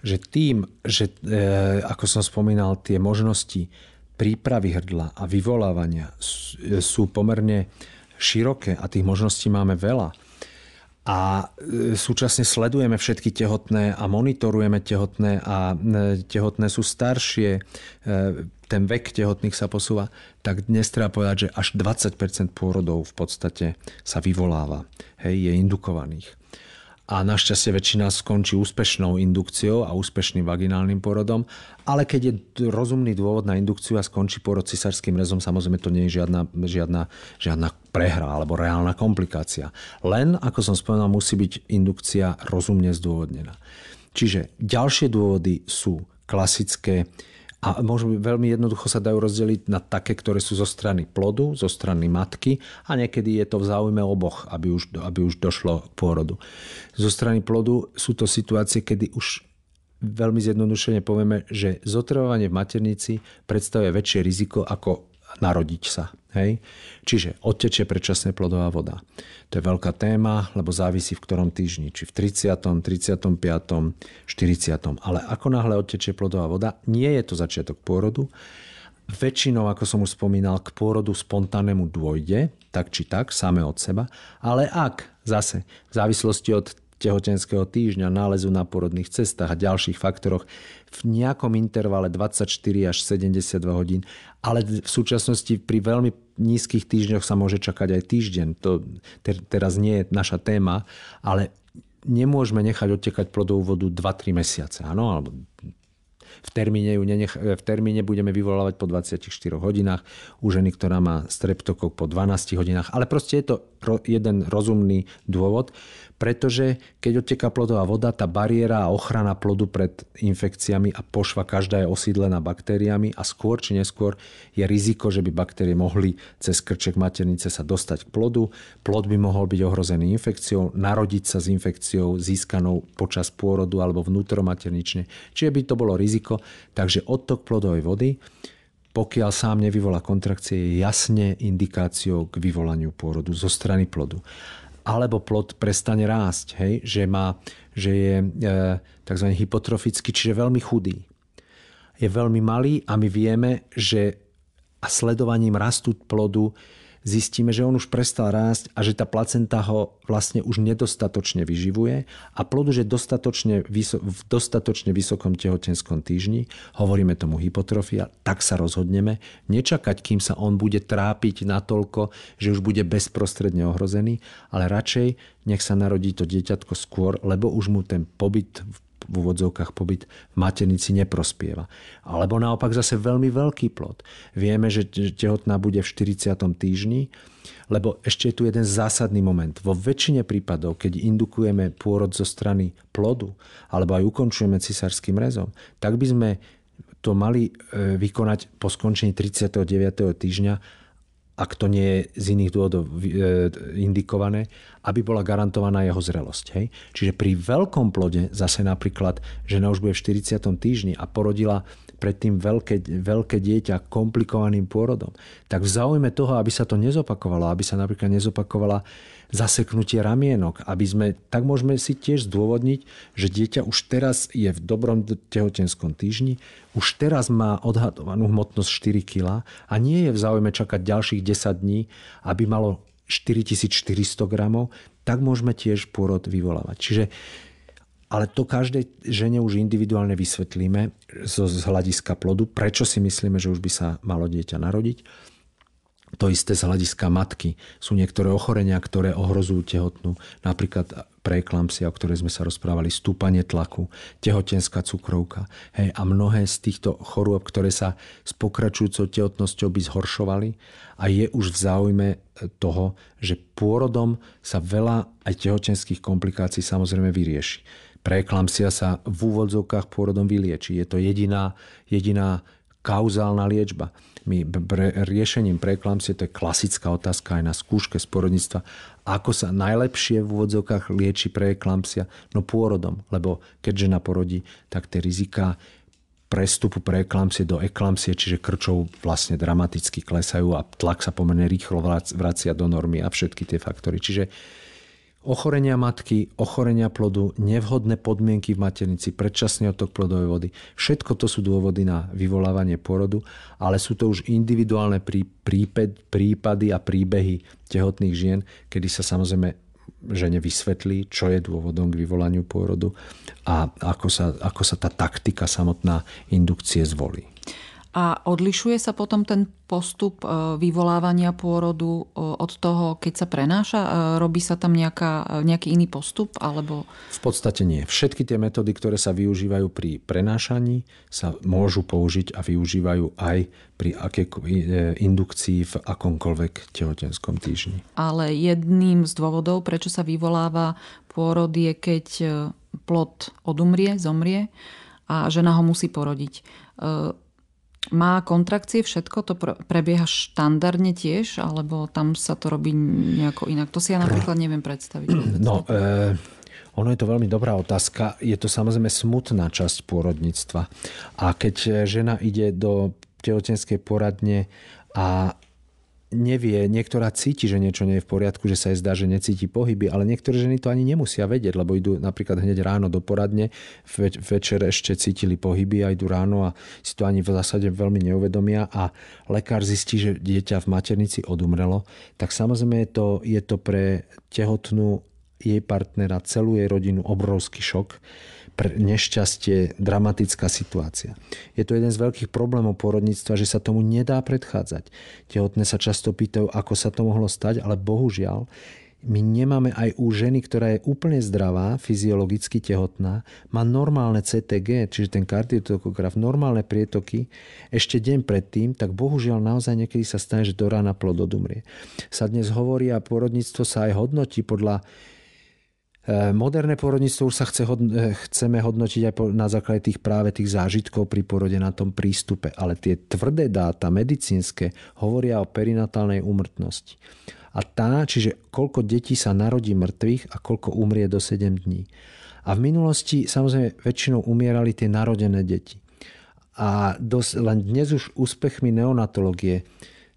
Speaker 2: že tým, že e, ako som spomínal, tie možnosti prípravy hrdla a vyvolávania sú pomerne široké a tých možností máme veľa a e, súčasne sledujeme všetky tehotné a monitorujeme tehotné a e, tehotné sú staršie, e, ten vek tehotných sa posúva, tak dnes treba povedať, že až 20% pôrodov v podstate sa vyvoláva, hej, je indukovaných a našťastie väčšina skončí úspešnou indukciou a úspešným vaginálnym porodom, ale keď je rozumný dôvod na indukciu a skončí porod cisárským rezom, samozrejme to nie je žiadna, žiadna, žiadna prehra alebo reálna komplikácia. Len, ako som spomenul, musí byť indukcia rozumne zdôvodnená. Čiže ďalšie dôvody sú klasické a môžu veľmi jednoducho sa dajú rozdeliť na také, ktoré sú zo strany plodu, zo strany matky a niekedy je to v záujme oboch, aby už, aby už došlo k pôrodu. Zo strany plodu sú to situácie, kedy už veľmi zjednodušene povieme, že zotrvávanie v maternici predstavuje väčšie riziko ako narodiť sa. Hej? Čiže odtečie predčasne plodová voda. To je veľká téma, lebo závisí v ktorom týždni. Či v 30., 35., 40. Ale ako náhle odtečie plodová voda, nie je to začiatok pôrodu. Väčšinou, ako som už spomínal, k pôrodu spontánnemu dôjde, tak či tak, same od seba. Ale ak, zase, v závislosti od tehotenského týždňa, nálezu na porodných cestách a ďalších faktoroch v nejakom intervale 24 až 72 hodín, ale v súčasnosti pri veľmi nízkych týždňoch sa môže čakať aj týždeň. To ter, teraz nie je naša téma, ale nemôžeme nechať odtekať plodovú vodu 2-3 mesiace. Áno, alebo v termíne, ju nenech- v termíne budeme vyvolávať po 24 hodinách, u ženy, ktorá má streptokok po 12 hodinách, ale proste je to ro- jeden rozumný dôvod pretože keď odteká plodová voda, tá bariéra a ochrana plodu pred infekciami a pošva každá je osídlená baktériami a skôr či neskôr je riziko, že by baktérie mohli cez krček maternice sa dostať k plodu. Plod by mohol byť ohrozený infekciou, narodiť sa s infekciou získanou počas pôrodu alebo vnútromaternične. Čiže by to bolo riziko. Takže odtok plodovej vody pokiaľ sám nevyvolá kontrakcie, je jasne indikáciou k vyvolaniu pôrodu zo strany plodu alebo plod prestane rásť, hej? Že, má, že je e, tzv. hypotrofický, čiže veľmi chudý. Je veľmi malý a my vieme, že a sledovaním rastu plodu zistíme, že on už prestal rásť a že tá placenta ho vlastne už nedostatočne vyživuje a plod už je dostatočne vyso- v dostatočne vysokom tehotenskom týždni, hovoríme tomu hypotrofia, tak sa rozhodneme, nečakať, kým sa on bude trápiť natoľko, že už bude bezprostredne ohrozený, ale radšej nech sa narodí to dieťatko skôr, lebo už mu ten pobyt v v úvodzovkách pobyt v maternici neprospieva. Alebo naopak zase veľmi veľký plod. Vieme, že tehotná bude v 40. týždni, lebo ešte je tu jeden zásadný moment. Vo väčšine prípadov, keď indukujeme pôrod zo strany plodu, alebo aj ukončujeme cisárským rezom, tak by sme to mali e, vykonať po skončení 39. týždňa ak to nie je z iných dôvodov e, indikované, aby bola garantovaná jeho zrelosť. Hej? Čiže pri veľkom plode zase napríklad žena už bude v 40. týždni a porodila predtým veľké, veľké dieťa komplikovaným pôrodom, tak v záujme toho, aby sa to nezopakovalo, aby sa napríklad nezopakovala zaseknutie ramienok, aby sme, tak môžeme si tiež zdôvodniť, že dieťa už teraz je v dobrom tehotenskom týždni, už teraz má odhadovanú hmotnosť 4 kg a nie je v záujme čakať ďalších 10 dní, aby malo 4400 gramov, tak môžeme tiež pôrod vyvolávať. Čiže ale to každej žene už individuálne vysvetlíme z, z hľadiska plodu, prečo si myslíme, že už by sa malo dieťa narodiť. To isté z hľadiska matky. Sú niektoré ochorenia, ktoré ohrozujú tehotnú, napríklad preeklampsia, o ktorej sme sa rozprávali, stúpanie tlaku, tehotenská cukrovka. Hej, a mnohé z týchto chorôb, ktoré sa s pokračujúcou tehotnosťou by zhoršovali a je už v záujme toho, že pôrodom sa veľa aj tehotenských komplikácií samozrejme vyrieši preeklampsia sa v úvodzovkách pôrodom vylieči. Je to jediná, jediná kauzálna liečba. My pre, riešením preeklampsie, to je klasická otázka aj na skúške z porodníctva, ako sa najlepšie v úvodzovkách lieči preeklampsia? No pôrodom, lebo keď žena porodí, tak tie rizika prestupu preeklampsie do eklampsie, čiže krčov vlastne dramaticky klesajú a tlak sa pomerne rýchlo vracia do normy a všetky tie faktory. Čiže ochorenia matky, ochorenia plodu, nevhodné podmienky v maternici, predčasný otok plodovej vody. Všetko to sú dôvody na vyvolávanie porodu, ale sú to už individuálne prípady a príbehy tehotných žien, kedy sa samozrejme žene vysvetlí, čo je dôvodom k vyvolaniu pôrodu a ako sa, ako sa tá taktika samotná indukcie zvolí.
Speaker 1: A odlišuje sa potom ten postup e, vyvolávania pôrodu e, od toho, keď sa prenáša? E, robí sa tam nejaká, nejaký iný postup?
Speaker 2: Alebo... V podstate nie. Všetky tie metódy, ktoré sa využívajú pri prenášaní, sa môžu použiť a využívajú aj pri indukcii v akomkoľvek tehotenskom týždni.
Speaker 1: Ale jedným z dôvodov, prečo sa vyvoláva pôrod, je keď plod odumrie, zomrie a žena ho musí porodiť má kontrakcie všetko? To prebieha štandardne tiež? Alebo tam sa to robí nejako inak? To si ja napríklad neviem predstaviť.
Speaker 2: No, e, ono je to veľmi dobrá otázka. Je to samozrejme smutná časť pôrodníctva. A keď e, žena ide do tehotenskej poradne a nevie, niektorá cíti, že niečo nie je v poriadku, že sa jej zdá, že necíti pohyby, ale niektoré ženy to ani nemusia vedieť, lebo idú napríklad hneď ráno do poradne, večer ešte cítili pohyby a idú ráno a si to ani v zásade veľmi neuvedomia a lekár zistí, že dieťa v maternici odumrelo, tak samozrejme je to, je to pre tehotnú jej partnera, celú jej rodinu obrovský šok nešťastie dramatická situácia. Je to jeden z veľkých problémov porodníctva, že sa tomu nedá predchádzať. Tehotné sa často pýtajú, ako sa to mohlo stať, ale bohužiaľ my nemáme aj u ženy, ktorá je úplne zdravá, fyziologicky tehotná, má normálne CTG, čiže ten kardiotokograf, normálne prietoky ešte deň predtým, tak bohužiaľ naozaj niekedy sa stane, že do rána plod odumrie. Sa dnes hovorí a porodníctvo sa aj hodnotí podľa Eh, moderné porodníctvo už sa chce, eh, chceme hodnotiť aj na základe tých práve tých zážitkov pri porode na tom prístupe. Ale tie tvrdé dáta medicínske hovoria o perinatálnej úmrtnosti. A tá, čiže koľko detí sa narodí mŕtvych a koľko umrie do 7 dní. A v minulosti samozrejme väčšinou umierali tie narodené deti. A dos- len dnes už úspechmi neonatológie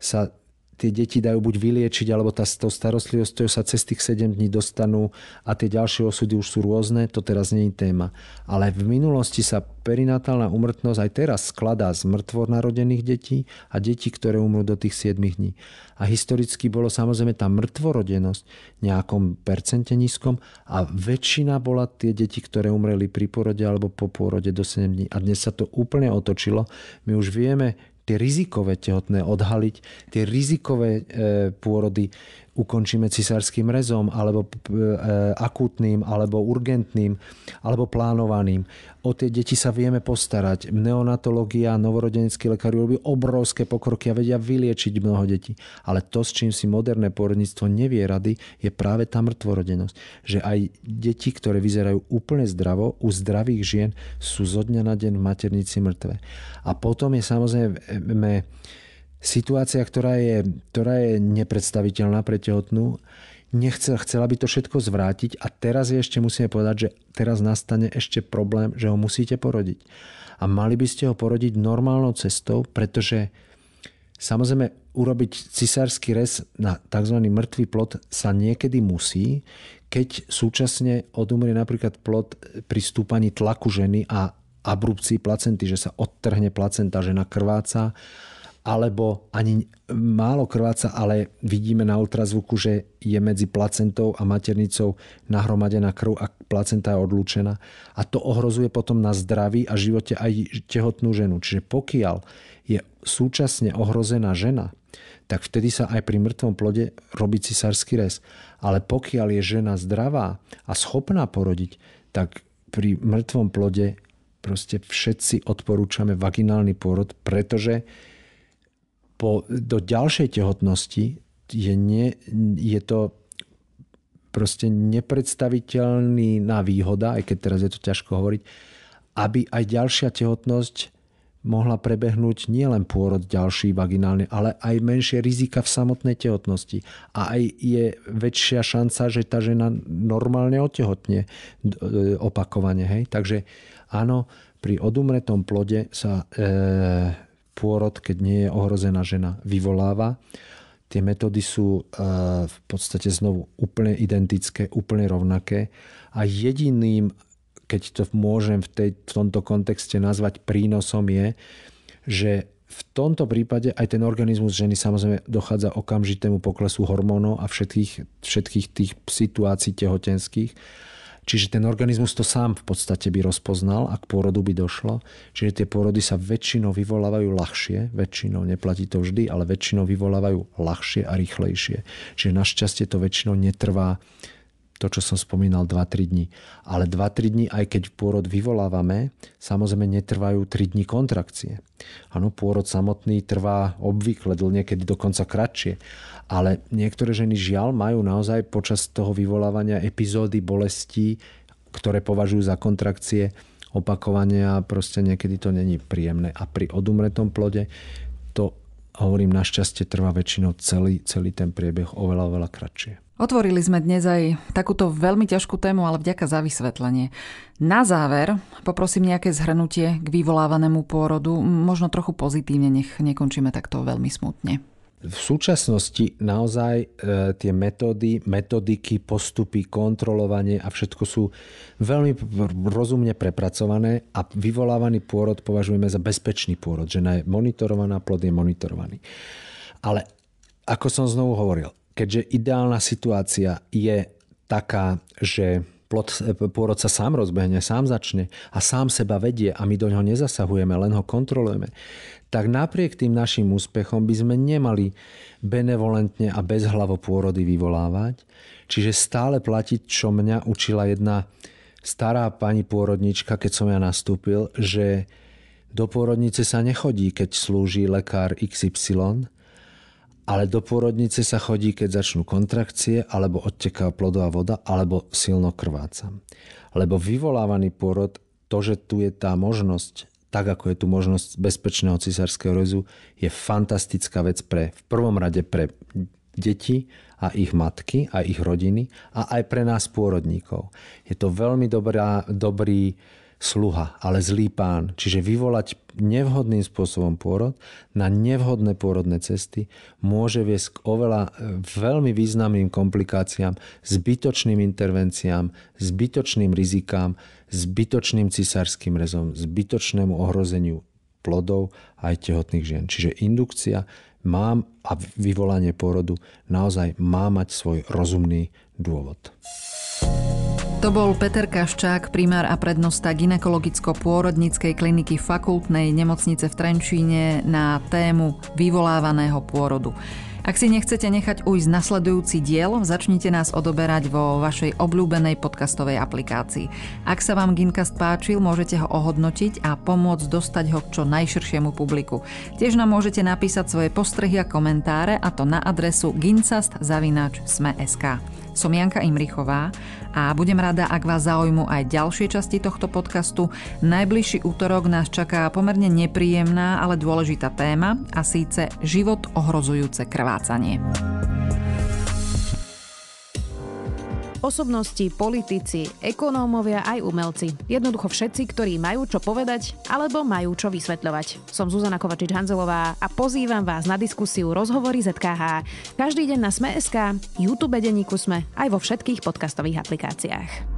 Speaker 2: sa tie deti dajú buď vyliečiť, alebo tá, to starostlivosť sa cez tých 7 dní dostanú a tie ďalšie osudy už sú rôzne, to teraz nie je téma. Ale v minulosti sa perinatálna umrtnosť aj teraz skladá z narodených detí a detí, ktoré umrú do tých 7 dní. A historicky bolo samozrejme tá mŕtvorodenosť nejakom percente nízkom a väčšina bola tie deti, ktoré umreli pri porode alebo po pôrode do 7 dní. A dnes sa to úplne otočilo. My už vieme, tie rizikové tehotné odhaliť, tie rizikové e, pôrody, ukončíme cisárským rezom, alebo e, akútnym, alebo urgentným, alebo plánovaným. O tie deti sa vieme postarať. Neonatológia, novorodenecký lekári robí obrovské pokroky a vedia vyliečiť mnoho detí. Ale to, s čím si moderné porodníctvo nevie rady, je práve tá mŕtvorodenosť. Že aj deti, ktoré vyzerajú úplne zdravo, u zdravých žien sú zo dňa na deň v maternici mŕtve. A potom je samozrejme situácia, ktorá je, ktorá je nepredstaviteľná pre tehotnú. Nechcela, chcela by to všetko zvrátiť a teraz je ešte musíme povedať, že teraz nastane ešte problém, že ho musíte porodiť. A mali by ste ho porodiť normálnou cestou, pretože samozrejme urobiť cisársky rez na tzv. mŕtvý plot sa niekedy musí, keď súčasne odumrie napríklad plot pri stúpaní tlaku ženy a abrupcii placenty, že sa odtrhne placenta, žena krváca alebo ani málo krváca, ale vidíme na ultrazvuku, že je medzi placentou a maternicou nahromadená krv a placenta je odlúčená. A to ohrozuje potom na zdraví a živote aj tehotnú ženu. Čiže pokiaľ je súčasne ohrozená žena, tak vtedy sa aj pri mŕtvom plode robí cisársky rez. Ale pokiaľ je žena zdravá a schopná porodiť, tak pri mŕtvom plode proste všetci odporúčame vaginálny pôrod, pretože po, do ďalšej tehotnosti je, nie, je to proste nepredstaviteľný na výhoda, aj keď teraz je to ťažko hovoriť, aby aj ďalšia tehotnosť mohla prebehnúť nielen pôrod ďalší vaginálny, ale aj menšie rizika v samotnej tehotnosti. A aj je väčšia šanca, že tá žena normálne otehotne e, opakovane. Hej? Takže áno, pri odumretom plode sa e, pôrod, keď nie je ohrozená žena, vyvoláva. Tie metódy sú eh, v podstate znovu úplne identické, úplne rovnaké a jediným, keď to môžem v, tej, v tomto kontexte nazvať prínosom je, že v tomto prípade aj ten organizmus ženy samozrejme dochádza okamžitému poklesu hormónov a všetkých, všetkých tých situácií tehotenských, Čiže ten organizmus to sám v podstate by rozpoznal, ak pôrodu by došlo. Čiže tie pôrody sa väčšinou vyvolávajú ľahšie, väčšinou neplatí to vždy, ale väčšinou vyvolávajú ľahšie a rýchlejšie. Čiže našťastie to väčšinou netrvá to, čo som spomínal, 2-3 dní. Ale 2-3 dní, aj keď pôrod vyvolávame, samozrejme netrvajú 3 dní kontrakcie. Áno, pôrod samotný trvá obvykle niekedy dokonca kratšie. Ale niektoré ženy žiaľ majú naozaj počas toho vyvolávania epizódy bolestí, ktoré považujú za kontrakcie, opakovania a proste niekedy to není príjemné. A pri odumretom plode to a hovorím, našťastie trvá väčšinou celý, celý ten priebeh oveľa, oveľa kratšie.
Speaker 1: Otvorili sme dnes aj takúto veľmi ťažkú tému, ale vďaka za vysvetlenie. Na záver poprosím nejaké zhrnutie k vyvolávanému pôrodu, možno trochu pozitívne, nech nekončíme takto veľmi smutne.
Speaker 2: V súčasnosti naozaj e, tie metódy, metodiky, postupy, kontrolovanie a všetko sú veľmi rozumne prepracované a vyvolávaný pôrod považujeme za bezpečný pôrod. Žena je monitorovaná, plod je monitorovaný. Ale ako som znovu hovoril, keďže ideálna situácia je taká, že plod, e, pôrod sa sám rozbehne, sám začne a sám seba vedie a my do neho nezasahujeme, len ho kontrolujeme, tak napriek tým našim úspechom by sme nemali benevolentne a bezhlavo pôrody vyvolávať. Čiže stále platiť, čo mňa učila jedna stará pani pôrodnička, keď som ja nastúpil, že do pôrodnice sa nechodí, keď slúži lekár XY, ale do pôrodnice sa chodí, keď začnú kontrakcie, alebo odteká plodová voda, alebo silno krváca. Lebo vyvolávaný pôrod, to, že tu je tá možnosť, tak ako je tu možnosť bezpečného cisárskeho rezu, je fantastická vec pre, v prvom rade pre deti a ich matky a ich rodiny a aj pre nás pôrodníkov. Je to veľmi dobrá, dobrý sluha, ale zlý pán. Čiže vyvolať nevhodným spôsobom pôrod na nevhodné pôrodné cesty môže viesť k oveľa e, veľmi významným komplikáciám, zbytočným intervenciám, zbytočným rizikám, zbytočným cisárským rezom, zbytočnému ohrozeniu plodov aj tehotných žien. Čiže indukcia mám a vyvolanie pôrodu naozaj má mať svoj rozumný dôvod.
Speaker 1: To bol Peter Kaščák, primár a prednosta ginekologicko-pôrodníckej kliniky fakultnej nemocnice v Trenčíne na tému vyvolávaného pôrodu. Ak si nechcete nechať ujsť nasledujúci diel, začnite nás odoberať vo vašej obľúbenej podcastovej aplikácii. Ak sa vám Gincast páčil, môžete ho ohodnotiť a pomôcť dostať ho k čo najširšiemu publiku. Tiež nám môžete napísať svoje postrehy a komentáre a to na adresu gincast.sme.sk. Som Janka Imrichová a budem rada, ak vás zaujmu aj ďalšie časti tohto podcastu. Najbližší útorok nás čaká pomerne nepríjemná, ale dôležitá téma a síce život ohrozujúce krvácanie.
Speaker 2: Osobnosti,
Speaker 1: politici, ekonómovia aj umelci. Jednoducho všetci, ktorí majú čo povedať alebo majú čo vysvetľovať. Som Zuzana Kovačič-Hanzelová a pozývam vás na diskusiu Rozhovory ZKH. Každý deň na Sme.sk, YouTube denníku Sme aj vo všetkých podcastových aplikáciách.